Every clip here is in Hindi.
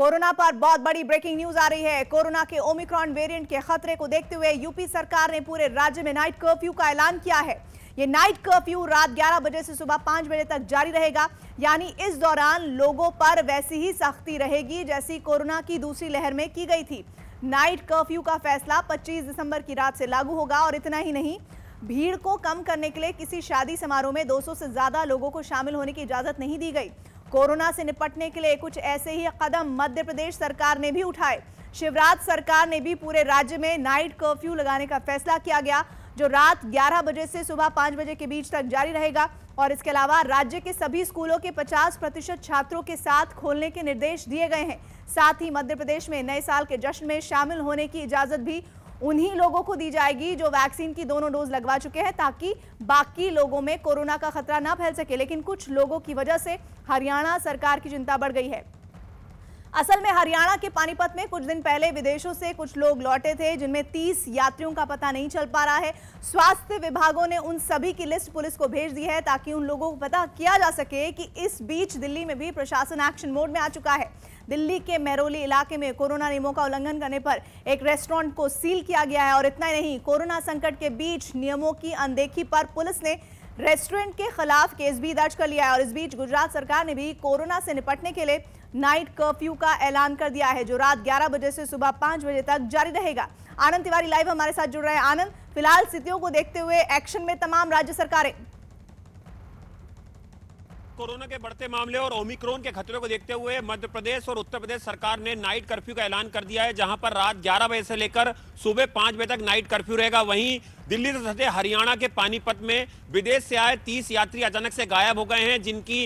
कोरोना पर बहुत बड़ी ब्रेकिंग न्यूज आ रही है कोरोना के ओमिक्रॉन वेरिएंट के खतरे को देखते हुए यूपी सरकार ने पूरे राज्य में नाइट कर्फ्यू का ऐलान किया है ये नाइट कर्फ्यू रात 11 बजे से सुबह 5 बजे तक जारी रहेगा यानी इस दौरान लोगों पर वैसी ही सख्ती रहेगी जैसी कोरोना की दूसरी लहर में की गई थी नाइट कर्फ्यू का फैसला पच्चीस दिसंबर की रात से लागू होगा और इतना ही नहीं भीड़ को कम करने के लिए किसी शादी समारोह में 200 से ज्यादा लोगों को शामिल होने की इजाजत नहीं दी गई कोरोना से निपटने के लिए कुछ ऐसे ही कदम मध्य प्रदेश सरकार ने भी उठाए शिवराज सरकार ने भी पूरे राज्य में नाइट कर्फ्यू लगाने का फैसला किया गया जो रात 11 बजे से सुबह 5 बजे के बीच तक जारी रहेगा और इसके अलावा राज्य के सभी स्कूलों के 50 प्रतिशत छात्रों के साथ खोलने के निर्देश दिए गए हैं साथ ही मध्य प्रदेश में नए साल के जश्न में शामिल होने की इजाजत भी उन्हीं लोगों को दी जाएगी जो वैक्सीन की दोनों डोज लगवा चुके हैं ताकि बाकी लोगों में कोरोना का खतरा ना फैल सके लेकिन कुछ लोगों की वजह से हरियाणा सरकार की चिंता बढ़ गई है असल में हरियाणा के पानीपत में कुछ दिन पहले विदेशों से कुछ लोग लौटे थे जिनमें 30 यात्रियों का पता नहीं चल पा रहा है स्वास्थ्य विभागों ने उन सभी की लिस्ट पुलिस को भेज दी है ताकि उन लोगों को पता किया जा सके कि इस बीच दिल्ली में भी प्रशासन एक्शन मोड में आ चुका है दिल्ली के मैरोली इलाके में कोरोना नियमों का उल्लंघन करने पर एक रेस्टोरेंट को सील किया गया है और इतना ही नहीं कोरोना संकट के बीच नियमों की अनदेखी पर पुलिस ने रेस्टोरेंट के खिलाफ केस भी दर्ज कर लिया है और इस बीच गुजरात सरकार ने भी कोरोना से निपटने के लिए नाइट कर्फ्यू का ऐलान कर दिया है जो रात 11 बजे से सुबह 5 बजे तक जारी रहेगा आनंद तिवारी लाइव हमारे साथ जुड़ रहे हैं आनंद फिलहाल स्थितियों को देखते हुए एक्शन में तमाम राज्य सरकारें कोरोना के बढ़ते मामले और ओमिक्रोन के खतरे को देखते हुए मध्य प्रदेश और उत्तर प्रदेश सरकार ने नाइट कर्फ्यू का ऐलान कर दिया है जहां पर रात 11 बजे से लेकर सुबह 5 बजे तक नाइट कर्फ्यू रहेगा वहीं दिल्ली से सटे हरियाणा के पानीपत में विदेश से आए तीस यात्री अचानक से गायब हो गए हैं जिनकी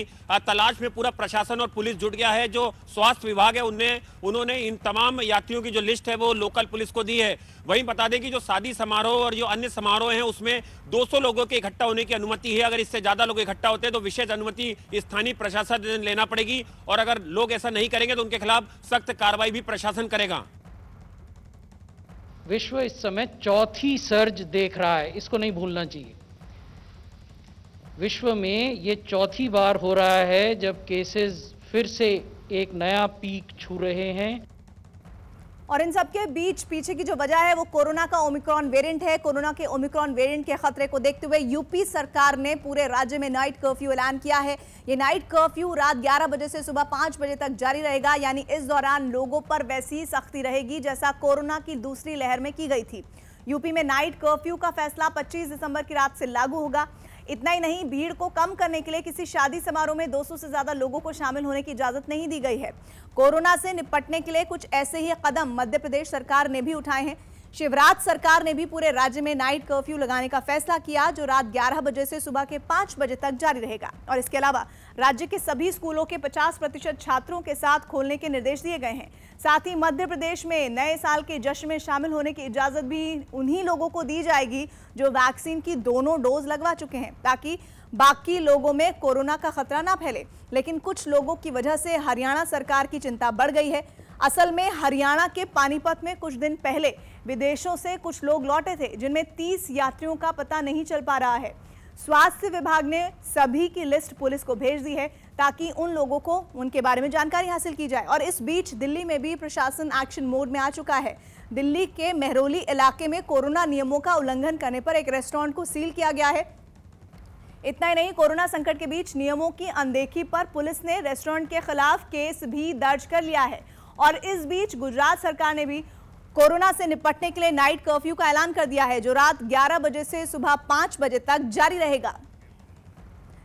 तलाश में पूरा प्रशासन और पुलिस जुट गया है जो स्वास्थ्य विभाग है उनने उन्होंने इन तमाम यात्रियों की जो लिस्ट है वो लोकल पुलिस को दी है वहीं बता दें कि जो शादी समारोह और जो अन्य समारोह हैं उसमें 200 लोगों के इकट्ठा होने की अनुमति है अगर इससे ज़्यादा लोग इकट्ठा होते हैं तो विशेष अनुमति स्थानीय प्रशासन लेना पड़ेगी और अगर लोग ऐसा नहीं करेंगे तो उनके खिलाफ सख्त कार्रवाई भी प्रशासन करेगा विश्व इस समय चौथी सर्ज देख रहा है इसको नहीं भूलना चाहिए विश्व में ये चौथी बार हो रहा है जब केसेस फिर से एक नया पीक छू रहे हैं और इन सबके बीच पीछे की जो वजह है वो कोरोना का ओमिक्रॉन वेरिएंट है कोरोना के ओमिक्रॉन वेरिएंट के खतरे को देखते हुए यूपी सरकार ने पूरे राज्य में नाइट कर्फ्यू ऐलान किया है ये नाइट कर्फ्यू रात 11 बजे से सुबह 5 बजे तक जारी रहेगा यानी इस दौरान लोगों पर वैसी सख्ती रहेगी जैसा कोरोना की दूसरी लहर में की गई थी यूपी में नाइट कर्फ्यू का फैसला पच्चीस दिसंबर की रात से लागू होगा इतना ही नहीं भीड़ को कम करने के लिए किसी शादी समारोह में 200 से ज्यादा लोगों को शामिल होने की इजाजत नहीं दी गई है कोरोना से निपटने के लिए कुछ ऐसे ही कदम मध्य प्रदेश सरकार ने भी उठाए हैं शिवराज सरकार ने भी पूरे राज्य में नाइट कर्फ्यू लगाने का फैसला किया जो रात 11 बजे से सुबह के 5 बजे तक जारी रहेगा और इसके अलावा राज्य के सभी स्कूलों के 50 प्रतिशत छात्रों के साथ खोलने के निर्देश दिए गए हैं साथ ही मध्य प्रदेश में नए साल के जश्न में शामिल होने की इजाज़त भी उन्हीं लोगों को दी जाएगी जो वैक्सीन की दोनों डोज लगवा चुके हैं ताकि बाकी लोगों में कोरोना का खतरा ना फैले लेकिन कुछ लोगों की वजह से हरियाणा सरकार की चिंता बढ़ गई है असल में हरियाणा के पानीपत में कुछ दिन पहले विदेशों से कुछ लोग लौटे थे जिनमें 30 यात्रियों का पता नहीं चल पा रहा है स्वास्थ्य विभाग ने सभी की लिस्ट पुलिस को भेज दी है ताकि उन लोगों को उनके बारे में जानकारी हासिल की जाए और इस बीच दिल्ली में भी प्रशासन एक्शन मोड में आ चुका है दिल्ली के मेहरोली इलाके में कोरोना नियमों का उल्लंघन करने पर एक रेस्टोरेंट को सील किया गया है इतना ही नहीं कोरोना संकट के बीच नियमों की अनदेखी पर पुलिस ने रेस्टोरेंट के खिलाफ केस भी दर्ज कर लिया है और इस बीच गुजरात सरकार ने भी कोरोना से निपटने के लिए नाइट कर्फ्यू का ऐलान कर दिया है जो रात 11 बजे से सुबह 5 बजे तक जारी रहेगा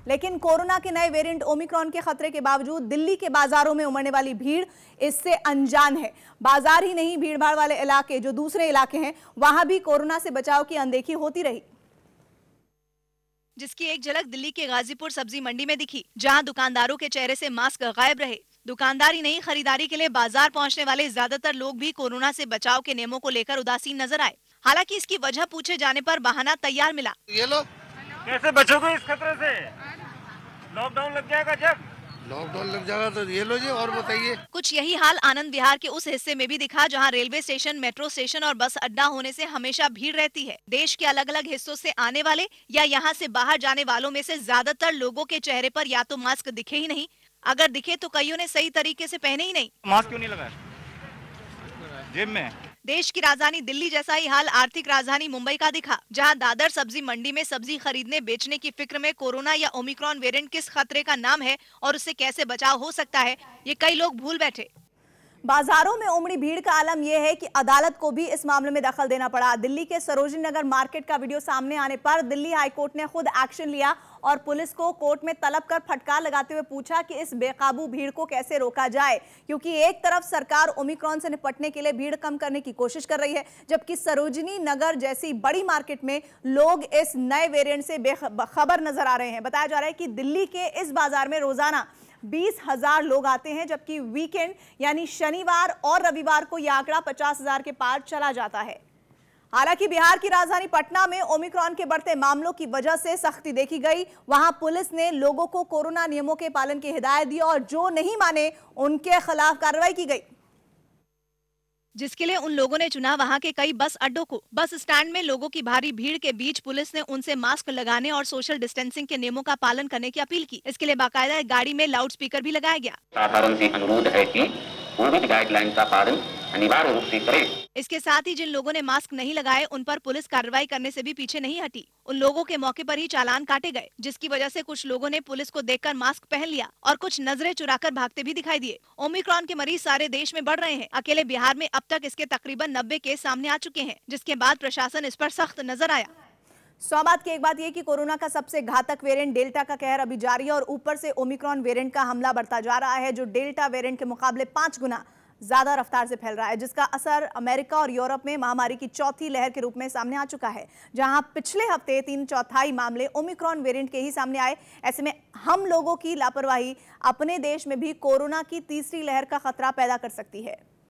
लेकिन कोरोना के नए वेरिएंट ओमिक्रॉन के खतरे के बावजूद दिल्ली के बाजारों में उमड़ने वाली भीड़ इससे अनजान है बाजार ही नहीं भीड़ वाले इलाके जो दूसरे इलाके हैं वहां भी कोरोना से बचाव की अनदेखी होती रही जिसकी एक झलक दिल्ली के गाजीपुर सब्जी मंडी में दिखी जहां दुकानदारों के चेहरे से मास्क गायब रहे दुकानदारी नहीं खरीदारी के लिए बाजार पहुंचने वाले ज्यादातर लोग भी कोरोना से बचाव के नियमों को लेकर उदासीन नजर आए हालांकि इसकी वजह पूछे जाने पर बहाना तैयार मिला ये लोग कैसे बचोगे इस खतरे से लॉकडाउन लग जाएगा जब लॉकडाउन लग जाएगा तो ये लो जी और बताइए कुछ यही हाल आनंद बिहार के उस हिस्से में भी दिखा जहां रेलवे स्टेशन मेट्रो स्टेशन और बस अड्डा होने से हमेशा भीड़ रहती है देश के अलग अलग हिस्सों से आने वाले या यहां से बाहर जाने वालों में से ज्यादातर लोगों के चेहरे पर या तो मास्क दिखे ही नहीं अगर दिखे तो कईयों ने सही तरीके से पहने ही नहीं मास्क क्यों नहीं लगाया जेब में देश की राजधानी दिल्ली जैसा ही हाल आर्थिक राजधानी मुंबई का दिखा जहां दादर सब्जी मंडी में सब्जी खरीदने बेचने की फिक्र में कोरोना या ओमिक्रॉन वेरिएंट किस खतरे का नाम है और उससे कैसे बचाव हो सकता है ये कई लोग भूल बैठे बाजारों में उमड़ी भीड़ का आलम यह है कि अदालत को भी इस मामले में दखल देना पड़ा दिल्ली के सरोजिनी नगर मार्केट का वीडियो सामने आने पर दिल्ली हाईकोर्ट ने खुद एक्शन लिया और पुलिस को कोर्ट में तलब कर फटकार लगाते हुए पूछा कि इस बेकाबू भीड़ को कैसे रोका जाए क्योंकि एक तरफ सरकार ओमिक्रॉन से निपटने के लिए भीड़ कम करने की कोशिश कर रही है जबकि सरोजिनी नगर जैसी बड़ी मार्केट में लोग इस नए वेरियंट से बेखबर नजर आ रहे हैं बताया जा रहा है कि दिल्ली के इस बाजार में रोजाना बीस हजार लोग आते हैं जबकि वीकेंड यानी शनिवार और रविवार को यह आंकड़ा पचास हजार के पार चला जाता है हालांकि बिहार की राजधानी पटना में ओमिक्रॉन के बढ़ते मामलों की वजह से सख्ती देखी गई वहां पुलिस ने लोगों को कोरोना नियमों के पालन की हिदायत दी और जो नहीं माने उनके खिलाफ कार्रवाई की गई जिसके लिए उन लोगों ने चुना वहां के कई बस अड्डों को बस स्टैंड में लोगों की भारी भीड़ के बीच पुलिस ने उनसे मास्क लगाने और सोशल डिस्टेंसिंग के नियमों का पालन करने की अपील की इसके लिए बाकायदा गाड़ी में लाउड स्पीकर भी लगाया गया साधारण अनुरोध है की कोविड गाइडलाइन का पालन अनिवार्य रूप ऐसी करें इसके साथ ही जिन लोगों ने मास्क नहीं लगाए उन पर पुलिस कार्रवाई करने से भी पीछे नहीं हटी उन लोगों के मौके पर ही चालान काटे गए जिसकी वजह से कुछ लोगों ने पुलिस को देखकर मास्क पहन लिया और कुछ नजरें चुराकर भागते भी दिखाई दिए ओमिक्रॉन के मरीज सारे देश में बढ़ रहे हैं अकेले बिहार में अब तक इसके तकरीबन नब्बे केस सामने आ चुके हैं जिसके बाद प्रशासन इस पर सख्त नजर आया बात की एक बात ये कि कोरोना का सबसे घातक वेरिएंट डेल्टा का कहर अभी जारी है और ऊपर से ओमिक्रॉन वेरिएंट का हमला बढ़ता जा रहा है जो डेल्टा वेरिएंट के मुकाबले पांच गुना ज्यादा रफ्तार से फैल रहा है जिसका असर अमेरिका और यूरोप में महामारी की चौथी लहर के रूप में सामने आ चुका है जहां पिछले हफ्ते तीन चौथाई मामले ओमिक्रॉन वेरिएंट के ही सामने आए ऐसे में हम लोगों की लापरवाही अपने देश में भी कोरोना की तीसरी लहर का खतरा पैदा कर सकती है